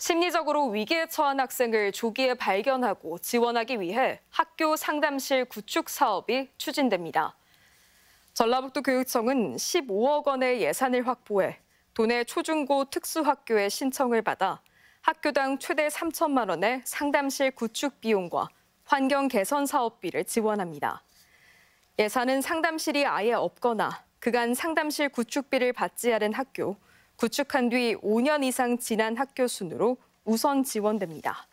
심리적으로 위기에 처한 학생을 조기에 발견하고 지원하기 위해 학교 상담실 구축 사업이 추진됩니다. 전라북도 교육청은 15억 원의 예산을 확보해 도내 초중고 특수학교에 신청을 받아 학교당 최대 3천만 원의 상담실 구축 비용과 환경 개선 사업비를 지원합니다. 예산은 상담실이 아예 없거나 그간 상담실 구축비를 받지 않은 학교, 구축한 뒤 5년 이상 지난 학교 순으로 우선 지원됩니다.